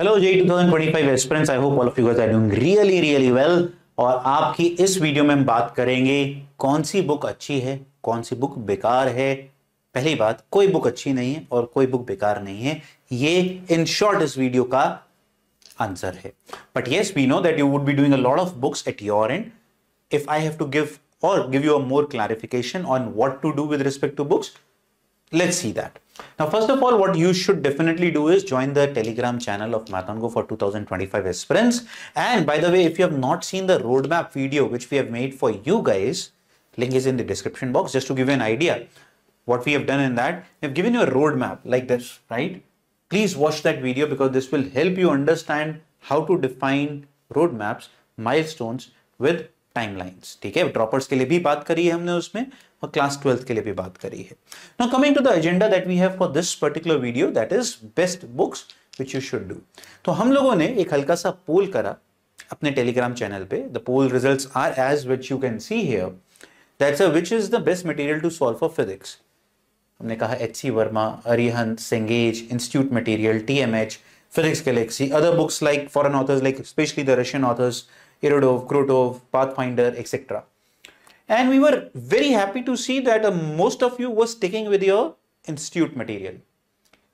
Hello JEE 2025 aspirants I hope all of you guys are doing really really well और आपकी इस video में हम बात करेंगे कौन सी बुक अच्छी है कौन सी बुक बेकार है पहली बात कोई बुक अच्छी नहीं है और कोई बुक बेकार नहीं है ये इन शॉर्ट इस वीडियो का आंसर है but yes we know that you would be doing a lot of books at your end if I have to give और give you a more clarification on what to do with respect to books Let's see that. Now, first of all, what you should definitely do is join the Telegram channel of Mathongo for 2025 aspirants. And by the way, if you have not seen the roadmap video which we have made for you guys, link is in the description box just to give you an idea what we have done in that. We've given you a roadmap like this, right? Please watch that video because this will help you understand how to define roadmaps, milestones with timelines. ठीक है droppers के लिए भी बात करी है हमने उसमें और क्लास ट्वेल्थ के लिए भी बात करी है now coming to the agenda that we have for this particular video that is best books which you should do तो हम लोगों ने एक हल्का सा पोल करा अपने टेलीग्राम चैनल पे the poll results are as which you can see here that's which is the best material to solve for physics हमने कहा H C Verma Arihant Cengage institute material T M H physics galaxy other books like foreign authors like specially the Russian authors Irodov Krotov path finder etcetera And we were very happy to see that uh, most of you were sticking with your institute material.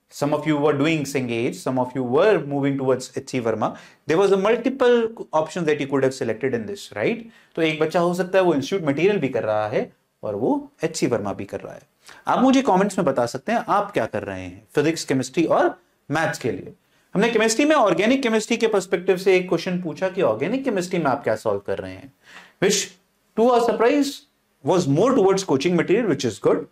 Some of you were doing Cengage, some of you were moving towards H.C. Verma. There was a multiple options that you could have selected in this, right? तो एक बच्चा हो सकता है वो institute material भी कर रहा है और वो एच सी वर्मा भी कर रहा है आप मुझे कमेंट्स में बता सकते हैं आप क्या कर रहे हैं फिजिक्स केमिस्ट्री और मैथ्स के लिए हमने केमिस्ट्री में ऑर्गेनिक केमिस्ट्री के पर्सपेक्टिव से एक क्वेश्चन पूछा कि ऑर्गेनिक केमिस्ट्री में आप क्या सॉल्व कर रहे हैं which To our surprise, was more towards coaching material, which is good.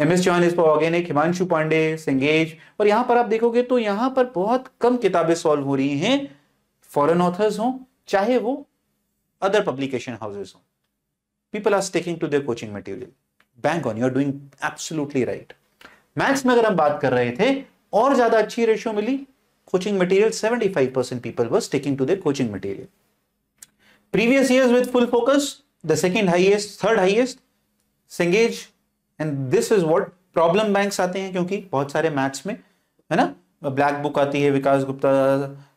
M S Chauhan इस पर ऑर्गेनिक हिमांशु पांडे सिंगेज और यहां पर आप देखोगे तो यहां पर बहुत कम किताबें सॉल्व हो रही हैं फॉरेन ऑथर्स हो चाहे वो अदर पब्लिकेशन हाउसेस हो people are sticking to their coaching material bank on you are doing absolutely right maths में अगर हम बात कर रहे थे और ज्यादा अच्छी रेशियो मिली coaching material five percent people were sticking to their coaching material Previous years with full focus, the second highest, third highest, Cengage and this is what problem banks आते हैं क्योंकि बहुत सारे मैथ्स में है ना ब्लैक बुक आती है विकास गुप्ता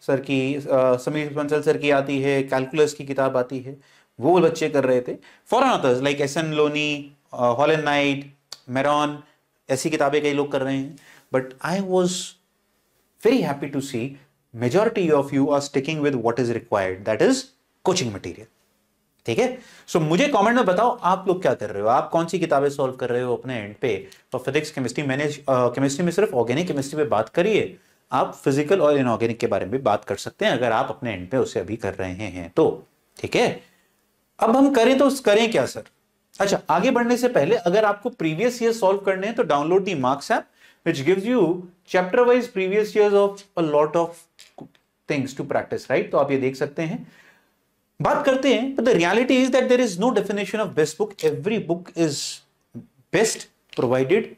सर की समीर बंसल सर की आती है कैलकुलस की किताब आती है वो बच्चे कर रहे थे foreign authors like S N Loney hall and knight Maron ऐसी किताबें कई लोग कर रहे हैं but I was very happy to see majority of you are sticking with what is required that is coaching material ठीक है सो मुझे कमेंट में बताओ आप लोग क्या कर रहे हो आप कौन सी किताबें सॉल्व कर रहे हो अपने एंड पे तो फिजिक्स केमिस्ट्री मैंने केमिस्ट्री में सिर्फ ऑर्गेनिक केमिस्ट्री पे बात करिए आप फिजिकल और इनऑर्गेनिक के बारे में भी बात कर सकते हैं अगर आप अपने एंड पे उसे अभी कर रहे हैं तो ठीक है अब हम करें तो करें क्या सर अच्छा आगे बढ़ने से पहले अगर आपको प्रीवियस ईयर सॉल्व करने हैं तो download the marks app which give you chapter wise previous year of a lot of things to practice right तो आप ये देख सकते हैं बात करते हैं the reality is that there is no definition of best book every book is best provided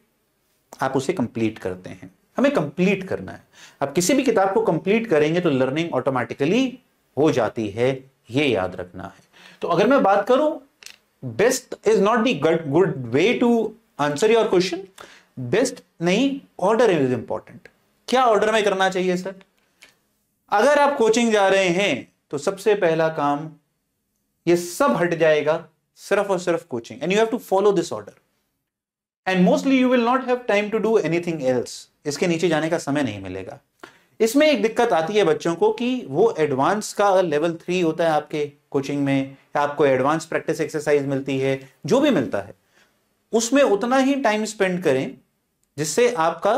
आप उसे कंप्लीट करते हैं हमें कंप्लीट करना है आप किसी भी किताब को कंप्लीट करेंगे तो लर्निंग ऑटोमेटिकली हो जाती है ये याद रखना है तो अगर मैं बात करूं best is not the good way to answer your question best नहीं ऑर्डर इज इंपॉर्टेंट क्या ऑर्डर में करना चाहिए सर अगर आप कोचिंग जा रहे हैं तो सबसे पहला काम ये सब हट जाएगा सिर्फ और सिर्फ coaching and you have to follow this order and mostly you will not have time to do anything else इसके नीचे जाने का समय नहीं मिलेगा इसमें एक दिक्कत आती है बच्चों को कि वो एडवांस का लेवल थ्री होता है आपके कोचिंग में आपको एडवांस प्रैक्टिस एक्सरसाइज मिलती है जो भी मिलता है उसमें उतना ही टाइम स्पेंड करें जिससे आपका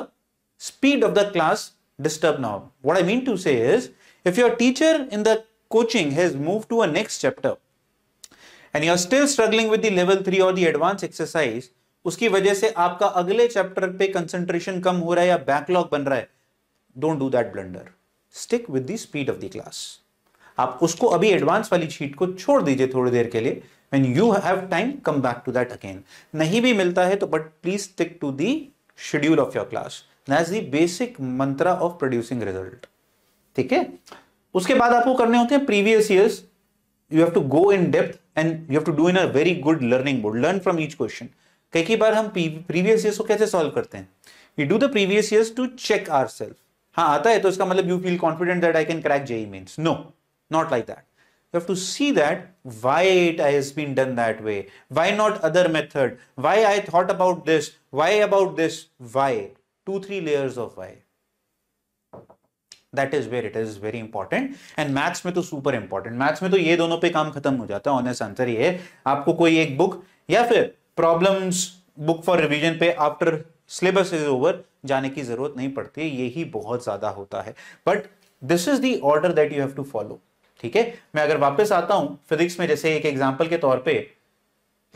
speed of the class disturb ना हो what I mean to say is if your teacher in the coaching has moved to a next chapter and you are still struggling with the level 3 or the advanced exercise उसकी वजह से आपका अगले chapter पे concentration कम हो रहा है या बैकलॉग बन रहा है don't do that blunder stick with the speed of the class आप उसको अभी एडवांस वाली शीट को छोड़ दीजिए थोड़ी देर के लिए when you have time come back to that again नहीं भी मिलता है तो but please stick to the schedule of your class that's the basic mantra of producing result ठीक है उसके बाद आपको करने होते हैं previous years you have to go in depth and you have to do in a very good learning board learn from each question कई कई बार हम प्रीवियस ईयर्स को कैसे सॉल्व करते हैं we do the previous years to check our self हाँ आता है तो इसका मतलब you feel confident that I can crack JEE means no not like that you have to see that why it has been done that way why not other method why i thought about this why about this why two three layers of why that is where it is very important and maths में तो super important maths में तो ये दोनों पे काम खत्म हो जाता है ऑनेस्ट आंसर ये आपको कोई एक बुक या फिर प्रॉब्लम्स बुक फॉर रिविजन पे आफ्टर सिलेबस इज ओवर जाने की जरूरत नहीं पड़ती यही बहुत ज्यादा होता है but this is the order that you have to follow ठीक है मैं अगर वापस आता हूं फिजिक्स में जैसे एक एग्जाम्पल के तौर पे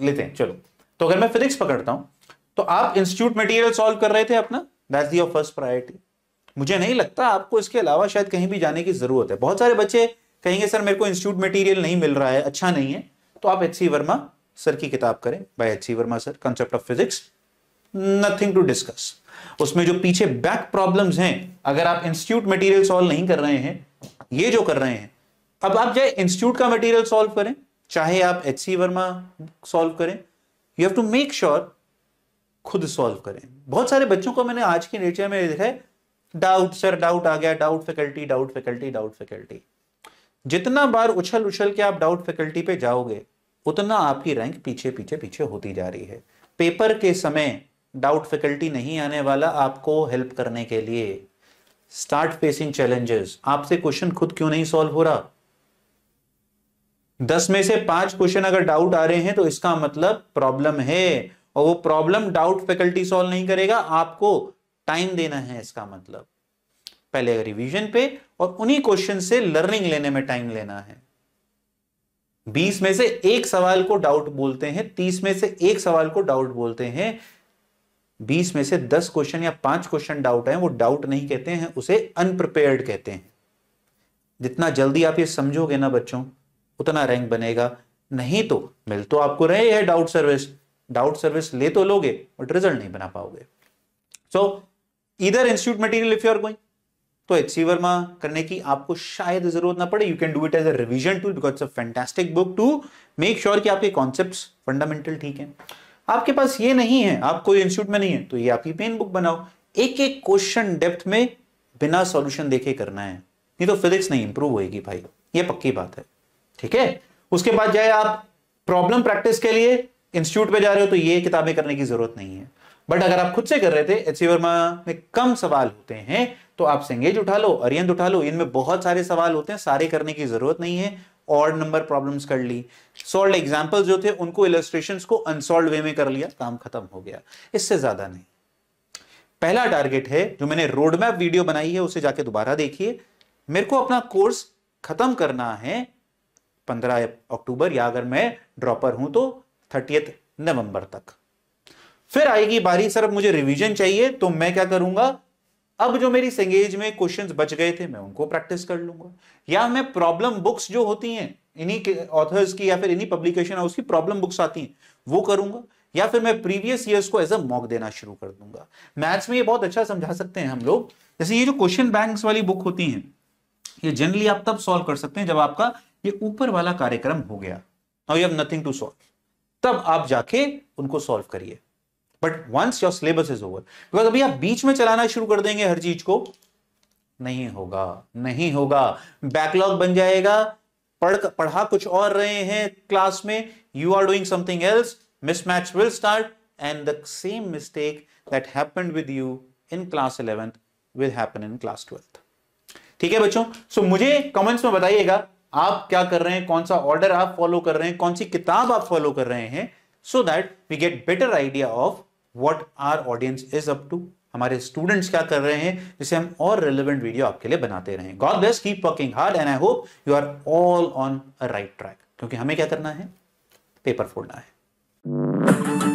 लेते हैं चलो तो अगर मैं फिजिक्स पकड़ता हूं तो आप इंस्टीट्यूट मटेरियल सॉल्व कर रहे थे अपना दैट्स योर फर्स्ट प्रायोरिटी मुझे नहीं लगता आपको इसके अलावा शायद कहीं भी जाने की जरूरत है बहुत सारे बच्चे कहेंगे सर मेरे को इंस्टीट्यूट मटेरियल नहीं मिल रहा है अच्छा नहीं है तो आप एच सी वर्मा सर की किताब करें by H C Verma sir concept of physics nothing to discuss उसमें जो पीछे बैक प्रॉब्लम्स हैं अगर आप इंस्टीट्यूट मटेरियल सॉल्व नहीं कर रहे हैं ये जो कर रहे हैं अब आप चाहे इंस्टीट्यूट का मटेरियल सॉल्व करें चाहे आप एच सी वर्मा सॉल्व करें you have to make sure खुद सॉल्व करें बहुत सारे बच्चों को मैंने आज की नेचर में देखा है डाउट सर डाउट आ गया doubt faculty doubt faculty doubt faculty जितना बार उछल उछल के आप डाउट फैकल्टी पे जाओगे उतना आपकी रैंक पीछे पीछे पीछे होती जा रही है पेपर के समय डाउट फैकल्टी नहीं आने वाला आपको हेल्प करने के लिए स्टार्ट फेसिंग चैलेंजेस आपसे क्वेश्चन खुद क्यों नहीं सॉल्व हो रहा दस में से पांच क्वेश्चन अगर डाउट आ रहे हैं तो इसका मतलब प्रॉब्लम है और वो प्रॉब्लम डाउट फैकल्टी सॉल्व नहीं करेगा आपको टाइम देना है इसका मतलब पहले रिवीजन पे और उन्हीं क्वेश्चन से लर्निंग लेने में टाइम लेना है बीस में से एक सवाल को डाउट बोलते हैं तीस में से एक सवाल को डाउट बोलते हैं बीस में से दस क्वेश्चन या पांच क्वेश्चन डाउट है वो डाउट नहीं कहते हैं उसे अनप्रिपेयर्ड कहते हैं जितना जल्दी आप ये समझोगे ना बच्चों उतना रैंक बनेगा नहीं तो मिल तो आपको रहे है डाउट सर्विस डाउट सर्विस ले तो लोगे बट रिजल्ट नहीं बना पाओगे सो so, इधर institute material if you are going तो एच सी वर्मा करने की आपको शायद जरूरत ना पड़े you can do it as a revision too because fantastic book to make sure कि आपके कॉन्सेप्ट फंडामेंटल ठीक है आपके पास ये नहीं है आप कोई इंस्टीट्यूट में नहीं है तो ये आपकी मेन बुक बनाओ एक एक क्वेश्चन डेप्थ में बिना सॉल्यूशन देखे करना है नहीं तो फिजिक्स नहीं इंप्रूव होएगी भाई ये पक्की बात है ठीक है उसके बाद जाए आप प्रॉब्लम प्रैक्टिस के लिए इंस्टीट्यूट पे जा रहे हो तो ये किताबें करने की जरूरत नहीं है बट अगर आप खुद से कर रहे थे एच वर्मा में कम सवाल होते हैं तो आप सेंगेज उठा लो अरियंत उठा लो इनमें बहुत सारे सवाल होते हैं सारे करने की जरूरत नहीं है और नंबर प्रॉब्लम्स कर ली सॉल्व एग्जाम्पल्स जो थे उनको इलस्ट्रेशन को अनसॉल्व वे में कर लिया काम खत्म हो गया इससे ज्यादा नहीं पहला टारगेट है जो मैंने रोड मैप वीडियो बनाई है उसे जाके दोबारा देखिए मेरे को अपना कोर्स खत्म करना है 15 अक्टूबर या अगर मैं ड्रॉपर हूं तो थर्टियथ नवंबर तक फिर आएगी बारी सर अब मुझे रिवीजन चाहिए तो मैं क्या करूंगा अब जो मेरी संगेज में क्वेश्चंस बच गए थे मैं उनको प्रैक्टिस कर लूंगा या मैं प्रॉब्लम बुक्स जो होती हैं इन्हीं ऑथर्स की या फिर इन्हीं पब्लिकेशन हाउस की प्रॉब्लम बुक्स आती हैं वो करूंगा या फिर मैं प्रीवियस ईयर्स को एज अ मॉक देना शुरू कर दूंगा मैथ्स में ये बहुत अच्छा समझा सकते हैं हम लोग जैसे ये जो क्वेश्चन बैंक वाली बुक होती है ये जनरली आप तब सॉल्व कर सकते हैं जब आपका ये ऊपर वाला कार्यक्रम हो गया now you have nothing to solve तब आप जाके उनको सॉल्व करिए but once your syllabus is over because अभी आप बीच में चलाना शुरू कर देंगे हर चीज को नहीं होगा नहीं होगा बैकलॉग बन जाएगा पढ़ पढ़ा कुछ और रहे हैं क्लास में you are doing something else mismatch will start and the same mistake that happen with you in class eleventh will happen in class twelfth ठीक है बच्चों सो so, मुझे कमेंट्स में बताइएगा आप क्या कर रहे हैं कौन सा ऑर्डर आप फॉलो कर रहे हैं कौन सी किताब आप फॉलो कर रहे हैं so that we get better idea of what our audience is up to हमारे स्टूडेंट्स क्या कर रहे हैं जिसे हम और रेलिवेंट वीडियो आपके लिए बनाते रहे God bless keep working hard and I hope you are all on right track क्योंकि हमें क्या करना है पेपर फोड़ना है